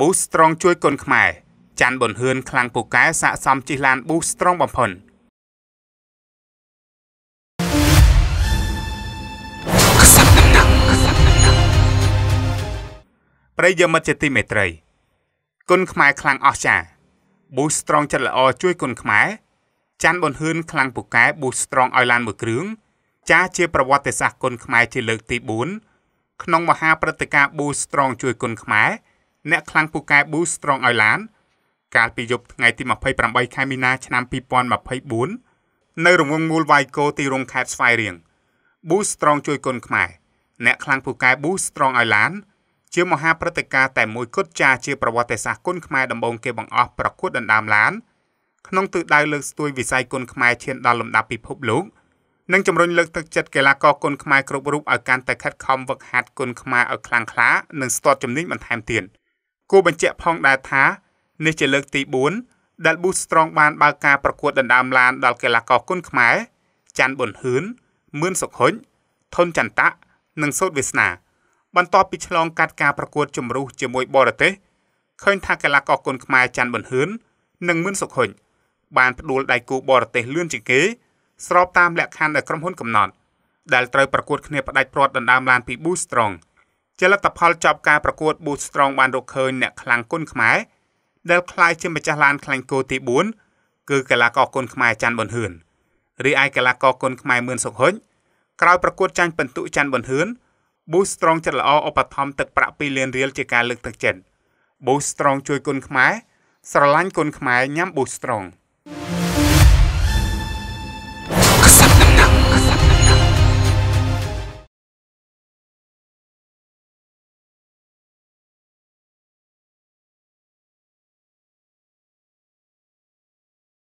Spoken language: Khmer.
ប៊ូស្ត្រង់ជួយកូនខ្មែរច័ន្ទប៊ុនហ៊ឿនខ្លាំងពូកែស័កសមជិះឡានប៊ូស្ត្រង់បំផុនប្រិយមិត្តជាទីមេត្រី គុណខ្មែរខ្លាំងអស្ចារ្យប៊ូស្ត្រង់ចិត្តល្អជួយគុណខ្មែរច័ន្ទប៊ុនហ៊ឿនខ្លាំងពូកែប៊ូស្ត្រង់ឲ្យឡានមួយគ្រឿងចាស់ជាប្រវត្តិសាស្ត្រគុណខ្មែរជាលើកទី4ក្នុងមហាព្រឹត្តិការណ៍ប៊ូស្ត្រង់ជួយគុណខ្មែរអ្នកខ្លាំងពូកែ Boost Strong ឲ្យឡានកាលពីយប់ថ្ងៃទី28ខែមីនាឆ្នាំ2024នៅរង្វង់មូលវាយកោទីរួមខេត្តស្វាយរៀង Boost Strong ជួយគុនខ្មែរអ្នកខ្លាំងពូកែ Boost Strong ឲ្យឡានជាមហាព្រឹត្តិការណ៍តែមួយគត់ចាជាប្រវត្តិសាស្ត្រគុនខ្មែរដំបូងគេបង្អស់ប្រកួតដណ្ដើមឡានក្នុងទិសដៅលើកស្ទួយវិស័យគុនខ្មែរឈានដល់លំដាប់ពិភពលោក និងជំរុញលើកទឹកចិត្តកីឡាករគុនខ្មែរគ្រប់រូបឲ្យកាន់តែខិតខំហ្វឹកហាត់គុនខ្មែរឲ្យខ្លាំងក្លានិងស្ទាត់ជំនាញបន្ថែមទៀត។គួរបញ្ជាក់ផងដែរថានេះជាលើកទី4ដែល Boostrong បានបើកការប្រកួតដណ្ដើមឡានដល់កីឡាករគុនខ្មែរច័ន្ទប៊ុនហ៊ឿនមឿនសុខុញថុនចន្ទៈនិងសូតវាសនាបន្ទាប់ពីឆ្លងកាត់ការប្រកួតជម្រុះជាមួយបរទេសឃើញថាកីឡាករគុនខ្មែរច័ន្ទប៊ុនហ៊ឿននិងមឿនសុខុញបានផ្ដួលដៃគូបរទេសលឿនជាងគេស្របតាមលក្ខខណ្ឌដែលក្រុមហ៊ុនកំណត់ដែលត្រូវប្រកួតគ្នាផ្ដាច់ព្រាត់ដណ្ដើមឡានពី Boostrong ជាលទ្ធផលចប់ការប្រកួត Boot Strong បានរកឃើញអ្នកខ្លាំងគុណខ្មែរដែលក្លាយជាម្ចាស់ឡានខ្លាញ់គោទី4គឺកីឡាករគុណខ្មែរច័ន្ទប៊ុនហឿនរីឯកីឡាករគុណខ្មែរមឿនសុខហុញក្រោយប្រកួតចាញ់ពិន្ទុច័ន្ទប៊ុនហឿន Boot Strong ចិត្តល្អឧបត្ថម្ភទឹកប្រាក់2លានរៀលជាការលើកទឹកចិត្ត Boot Strong ជួយគុណខ្មែរស្រឡាញ់គុណខ្មែរញ៉ាំ Boot Strong